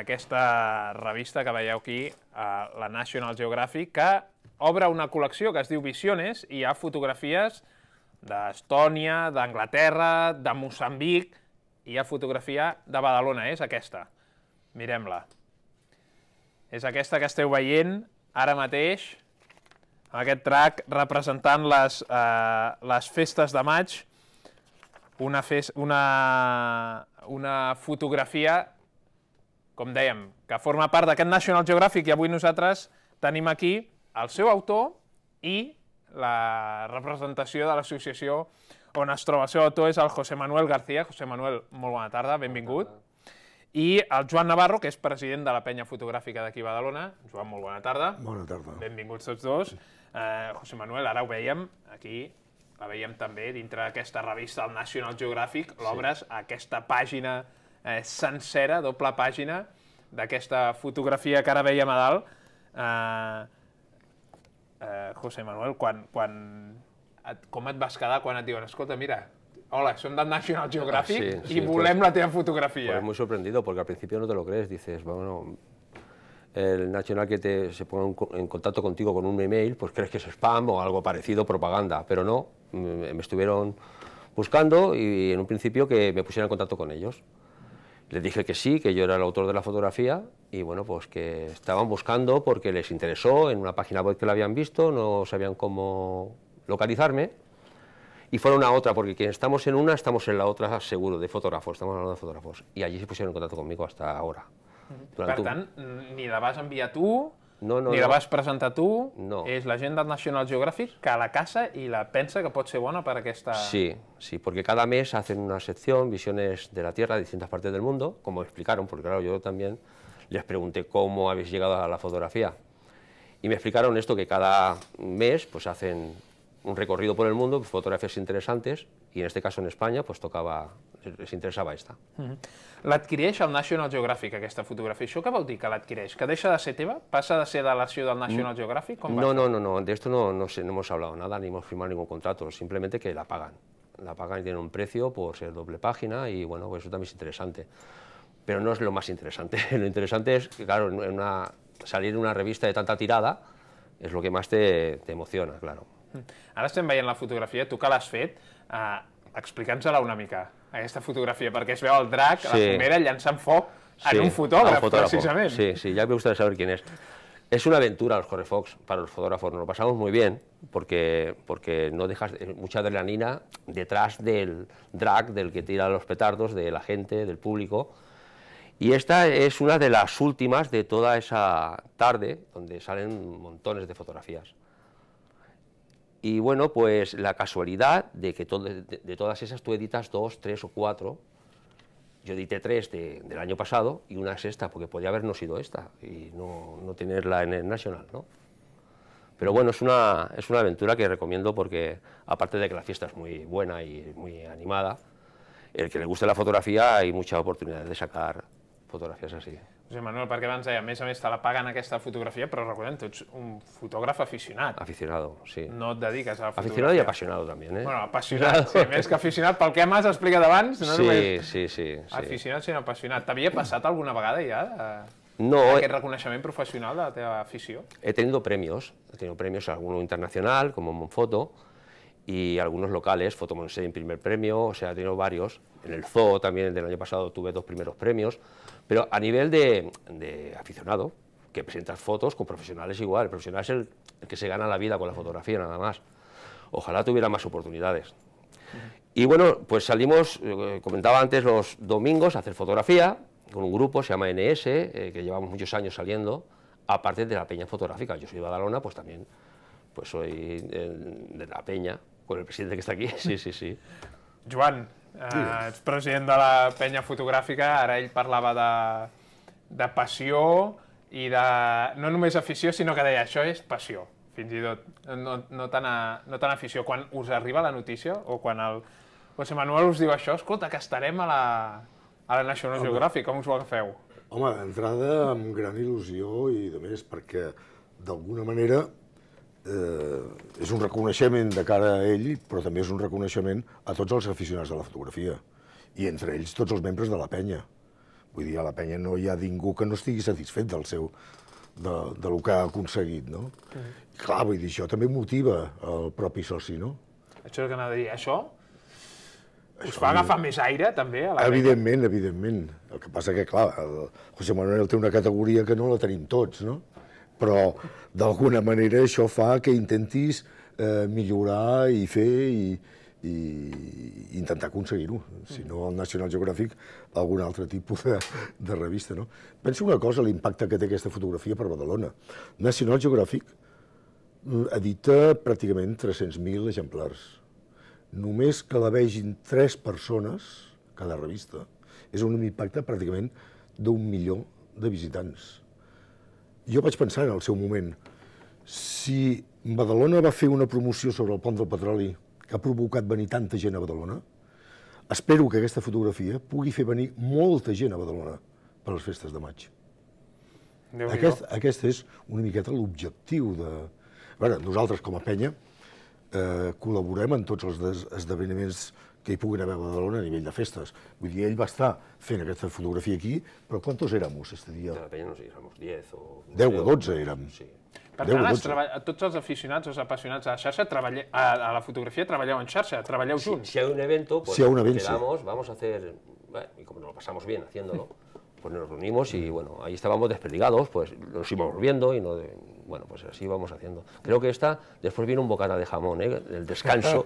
aquesta revista que veieu aquí, eh, la National Geographic, que obre una col·lecció que es diu Visiones i hi ha fotografies d'Estònia, d'Anglaterra, de Moçambic, i hi ha fotografia de Badalona, és aquesta. Mirem-la. És aquesta que esteu veient ara mateix, amb aquest trac representant les, eh, les festes de maig, una, fes, una, una fotografia com dèiem, que forma part d'aquest National Geographic i avui nosaltres tenim aquí el seu autor i la representació de l'associació on es troba el seu autor és el José Manuel García. José Manuel, molt bona tarda, benvingut. Bona tarda. I el Joan Navarro, que és president de la penya fotogràfica d'aquí Badalona. Joan, molt bona tarda. Bona tarda. Benvinguts tots dos. Eh, José Manuel, ara ho veiem aquí, la veiem també dintre d'aquesta revista del National Geographic, l'obres sí. a aquesta pàgina eh, sencera, doble pàgina, d'aquesta fotografia que ara veiem a dalt, eh, eh, José Manuel, quan, quan et, com et vas quedar quan et diuen escolta, mira, hola, son del National Geographic ah, sí, sí, y volem pues, la teva fotografia. Pues muy sorprendido, porque al principio no te lo crees, dices, bueno, el National que te, se ponga en contacto contigo con un email, pues crees que es spam o algo parecido, propaganda, pero no, me, me estuvieron buscando y en un principio que me pusiera en contacto con ellos. Les dije que sí, que yo era el autor de la fotografía y bueno, pues que estaban buscando porque les interesó en una página web que la habían visto, no sabían cómo localizarme y fueron a otra, porque quien estamos en una, estamos en la otra seguro, de fotógrafos, estamos hablando de fotógrafos. y allí se pusieron en contacto conmigo hasta ahora. Mm, ni la vas enviar tú... No, no, ni la vas presentar tú, no. la de National Geographic que la casa y la pensa que puede ser para que esta... Sí, sí, porque cada mes hacen una sección, visiones de la Tierra, de distintas partes del mundo, como explicaron, porque claro, yo también les pregunté cómo habéis llegado a la fotografía. Y me explicaron esto, que cada mes pues hacen un recorrido por el mundo, fotografías interesantes, y en este caso en España pues tocaba les interesaba esta. La -hmm. al el National Geographic, aquesta fotografia. Això què vol dir que l'adquireix? ¿Que deixa de ser teva? ¿Pasa de ser de la ciudad del National mm. Geographic? no, no, no, no, de esto no, no, hemos hablado nada, ni hemos firmado ningún contrato, simplemente que la pagan. La pagan y tienen un precio por ser doble página y bueno, pues eso también es interesante. Pero no es lo más interesante. lo interesante es, que, claro, una, salir en una revista de tanta tirada es lo que más te, emociona, claro. Mhm. Ara estem veient la fotografía tu que l'has fet, eh, Explica'ns-la una mica, aquesta fotografia, perquè es veu el drag, sí. la primera, llançant foc en un fotògraf, fotógrafo. precisament. Sí, sí, ya me gustaría saber quién es. Es una aventura los Fox para los fotógrafos, nos lo pasamos muy bien porque, porque no dejas eh, mucha adrenalina detrás del drag, del que tira los petardos, de la gente, del público. Y esta es una de las últimas de toda esa tarde donde salen montones de fotografías. Y bueno, pues la casualidad de que de, todas esas tú editas dos, tres o cuatro. Yo edité tres del año pasado y una es esta, porque podía habernos sido esta y no, tenerla en el nacional ¿no? Pero bueno, es una, es una aventura que recomiendo porque, aparte de que la fiesta es muy buena y muy animada, el que le guste la fotografía hay muchas oportunidades de sacar fotografías así. José Manuel, perquè abans deia, a més a més, te la en aquesta fotografia, però recordem, tu ets un fotógrafo aficionado. Aficionado, sí. No te dedicas a la fotografia. Aficionado y apasionado, también, eh? Bueno, apasionado. sí, més que aficionat, pel que m'has explicat abans, no sí, només sí, sí, Aficionado y apasionado. ¿También T'havia pasado alguna vegada ja eh, no, aquest eh. reconeixement professional de la teva afició? He tenido premios, he tenido premios, alguno internacional, como Monfoto, y algunos locales, Fotomonse en primer premio, o sea, he tenido varios. En el Zoo también del año pasado tuve dos primeros premios, pero a nivel de, aficionado, que presentas fotos con profesionales igual, el profesional es el, que se gana la vida con la fotografía nada más. Ojalá tuviera más oportunidades. Y bueno, pues salimos, eh, comentaba antes, los domingos a hacer fotografía con un grupo, se llama NS, eh, que llevamos muchos años saliendo, aparte de la peña fotográfica. Yo soy de Badalona, pues también pues soy eh, de, la peña, con el presidente que está aquí, sí, sí, sí. Joan, Eh, ets president de la penya fotogràfica, ara ell parlava de, de passió i de... no només afició, sinó que deia això és passió, fins i tot, no, no, tan, a, no tan afició. Quan us arriba la notícia o quan el José Manuel us diu això, escolta, que estarem a la, a la National Home. Geographic, com us ho agafeu? Home, d'entrada amb gran il·lusió i de més perquè d'alguna manera eh, és un reconeixement de cara a ell, però també és un reconeixement a tots els aficionats de la fotografia, i entre ells tots els membres de la penya. Vull dir, a la penya no hi ha ningú que no estigui satisfet del seu, de, lo que ha aconseguit, no? Mm. clar, vull dir, això també motiva el propi soci, no? Això és el que anava a dir, això us fa agafar més aire, també? A la evidentment, penya? evidentment. El que passa que, clar, el José Manuel té una categoria que no la tenim tots, no? però d'alguna manera això fa que intentis eh, millorar i fer i, i intentar aconseguir-ho, si no el National Geographic, algun altre tipus de, de revista. No? una cosa, l'impacte que té aquesta fotografia per Badalona. National Geographic mm, edita pràcticament 300.000 exemplars. Només que la vegin tres persones, cada revista, és un impacte pràcticament d'un milió de visitants jo vaig pensar en el seu moment, si Badalona va fer una promoció sobre el pont del petroli que ha provocat venir tanta gent a Badalona, espero que aquesta fotografia pugui fer venir molta gent a Badalona per les festes de maig. Aquest, aquest és una miqueta l'objectiu de... A veure, nosaltres com a penya eh, col·laborem en tots els esdeveniments que hi puguin haver a Badalona a nivell de festes. Vull dir, ell va estar fent aquesta fotografia aquí, pero ¿cuántos éramos este día? De la no sé, éramos 10 o... 10 o 12 érem. Sí. Per tant, els tots els aficionats, els de la xarxa, a, la fotografía treballeu en xarxa, treballeu junts. Si, hay un evento, pues si hay un evento, vamos a hacer, bueno, y como nos lo pasamos bien haciéndolo, pues nos reunimos y bueno, ahí estábamos desperdigados, pues nos íbamos viendo y no... bueno, pues así vamos haciendo. Creo que esta, después viene un bocata de jamón, ¿eh? el descanso,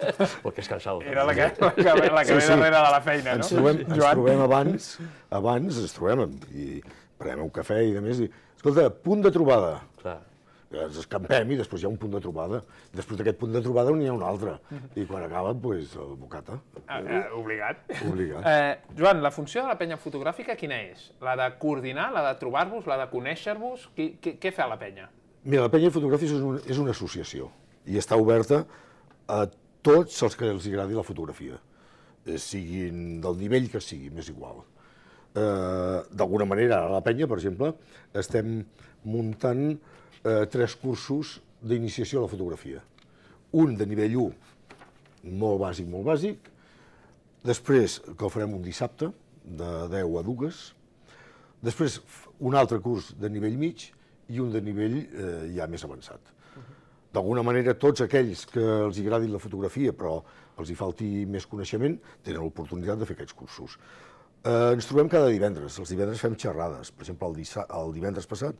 porque es cansado. Era la que, la que, la sí, sí. darrere de la feina, no? Ens trobem, Joan? ens trobem abans, abans ens trobem i prenem un cafè i de més, i, escolta, punt de trobada. Clar ens escampem i després hi ha un punt de trobada. Després d'aquest punt de trobada n'hi ha un altre. I quan acaba, doncs, el bocata. Ah, ah, obligat. Obligat. Eh, Joan, la funció de la penya fotogràfica quina és? La de coordinar, la de trobar-vos, la de conèixer-vos? Què fa la penya? Mira, la penya fotogràfica és, un, és una associació i està oberta a tots els que els agradi la fotografia, eh, siguin del nivell que sigui, més igual. Eh, D'alguna manera, a la penya, per exemple, estem muntant eh, tres cursos d'iniciació a la fotografia. Un de nivell 1, molt bàsic, molt bàsic, després, que el farem un dissabte, de 10 a 2, després un altre curs de nivell mig i un de nivell eh, ja més avançat. Uh -huh. D'alguna manera, tots aquells que els agradi la fotografia, però els hi falti més coneixement, tenen l'oportunitat de fer aquests cursos. Eh, ens trobem cada divendres. Els divendres fem xerrades. Per exemple, el, el divendres passat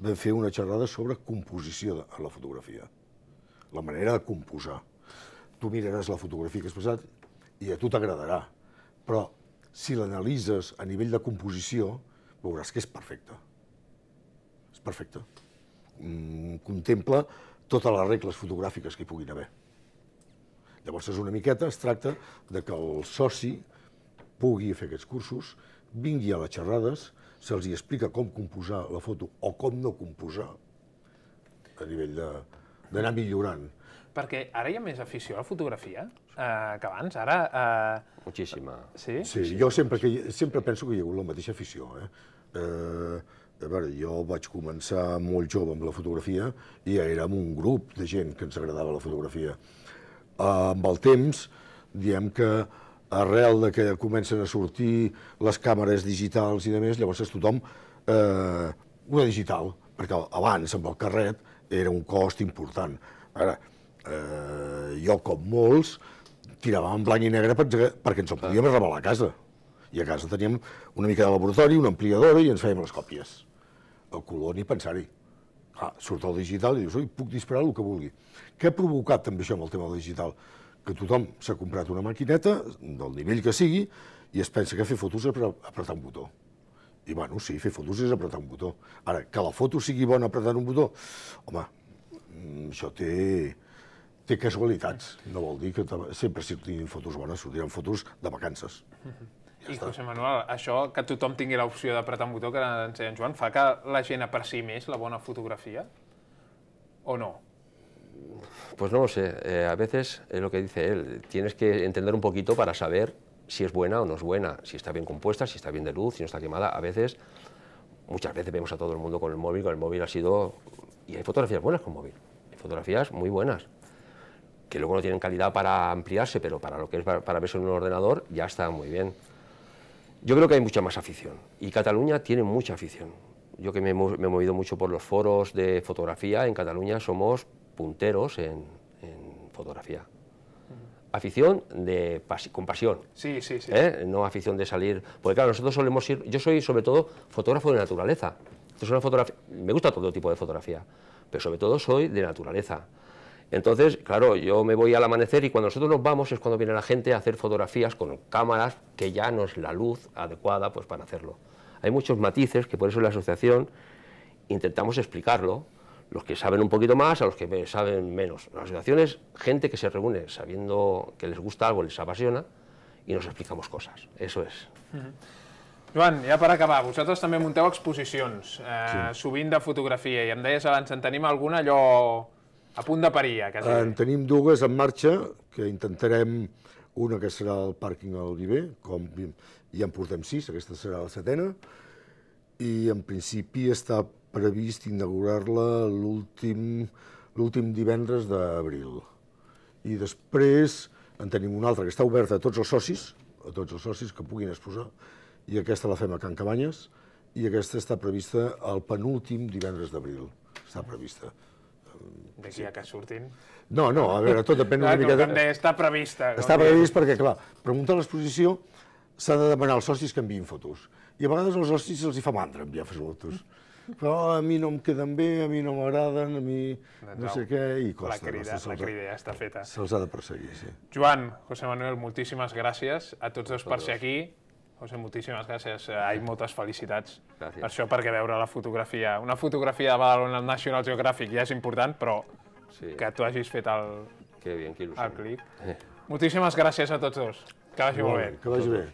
vam fer una xerrada sobre composició a la fotografia, la manera de composar. Tu miraràs la fotografia que has passat i a tu t'agradarà, però si l'analises a nivell de composició, veuràs que és perfecta. És perfecta. Mm, contempla totes les regles fotogràfiques que hi puguin haver. Llavors és una miqueta, es tracta de que el soci pugui fer aquests cursos vingui a les xerrades, se'ls explica com composar la foto o com no composar, a nivell d'anar millorant. Perquè ara hi ha més afició a la fotografia eh, que abans, ara... Eh... Moltíssima. Sí? Sí, jo sempre, que, sempre penso que hi ha hagut la mateixa afició. Eh? Eh, a veure, jo vaig començar molt jove amb la fotografia i ja érem un grup de gent que ens agradava la fotografia. Eh, amb el temps, diem que arrel de que comencen a sortir les càmeres digitals i de més, llavors és tothom eh, una digital, perquè abans amb el carret era un cost important. Ara, eh, jo com molts tiràvem en blanc i negre perquè, ens ho podíem revelar a casa. I a casa teníem una mica de laboratori, una ampliadora i ens fèiem les còpies. El color ni pensar-hi. Ah, surt el digital i dius, ui, puc disparar el que vulgui. Què ha provocat també això amb el tema del digital? que tothom s'ha comprat una maquineta, del nivell que sigui, i es pensa que fer fotos és apretar un botó. I bueno, sí, fer fotos és apretar un botó. Ara, que la foto sigui bona apretant un botó, home, mm, això té, té casualitats. No vol dir que sempre si tinguin fotos bones, sortiran fotos de vacances. Ja I, està. José Manuel, això que tothom tingui l'opció d'apretar un botó, que ara ens deia en Joan, fa que la gent apreciï més la bona fotografia? O no? Pues no lo sé, eh, a veces es lo que dice él, tienes que entender un poquito para saber si es buena o no es buena, si está bien compuesta, si está bien de luz, si no está quemada. A veces, muchas veces vemos a todo el mundo con el móvil, con el móvil ha sido... Y hay fotografías buenas con móvil, hay fotografías muy buenas, que luego no tienen calidad para ampliarse, pero para lo que es para, verse en un ordenador ya está muy bien. Yo creo que hay mucha más afición y Cataluña tiene mucha afición. Yo que me he movido mucho por los foros de fotografía, en Cataluña somos punteros en, fotografía. Afición de con pasión. Sí, sí, sí. ¿Eh? No afición de salir. Porque claro, nosotros solemos ir. Yo soy sobre todo fotógrafo de naturaleza. Entonces, una fotografía, me gusta todo tipo de fotografía, pero sobre todo soy de naturaleza. Entonces, claro, yo me voy al amanecer y cuando nosotros nos vamos es cuando viene la gente a hacer fotografías con cámaras que ya no es la luz adecuada pues, para hacerlo. Hay muchos matices que por eso en la asociación intentamos explicarlo los que saben un poquito más a los que saben menos. asociación es gente que se reúne sabiendo que les gusta algo, les apasiona, i nos explicamos cosas. Eso es. Uh -huh. Joan, ja per acabar, vosaltres també munteu exposicions, eh, sí. sovint de fotografia, i em deies abans, en tenim alguna allò a punt de parir, ja, quasi. En tenim dues en marxa, que intentarem una que serà el pàrquing al Viver, com ja en portem sis, aquesta serà la setena, i en principi està previst inaugurar-la l'últim divendres d'abril. I després en tenim una altra que està oberta a tots els socis, a tots els socis que puguin exposar, i aquesta la fem a Can Cabanyes, i aquesta està prevista el penúltim divendres d'abril, està prevista. D'aquí a que surtin... No, no, a veure, tot depèn una mica ah, miqueta... No, està prevista. Està prevista perquè, clar, preguntar l'exposició s'ha de demanar als socis que enviïn fotos. I a vegades als socis els hi fa mandra enviar fotos però a mi no em queden bé, a mi no m'agraden, a mi no sé què, i costa. La crida, la crida ja està feta. Se'ls ha de perseguir, sí. Joan, José Manuel, moltíssimes gràcies a tots dos per ser aquí. José, moltíssimes gràcies. Ai, moltes felicitats gràcies. per això, perquè veure la fotografia... Una fotografia de Badalona al National Geographic ja és important, però sí. que tu hagis fet el, que bien, que el clic. Eh. Moltíssimes gràcies a tots dos. Que vagi molt bé. Que vagi bé.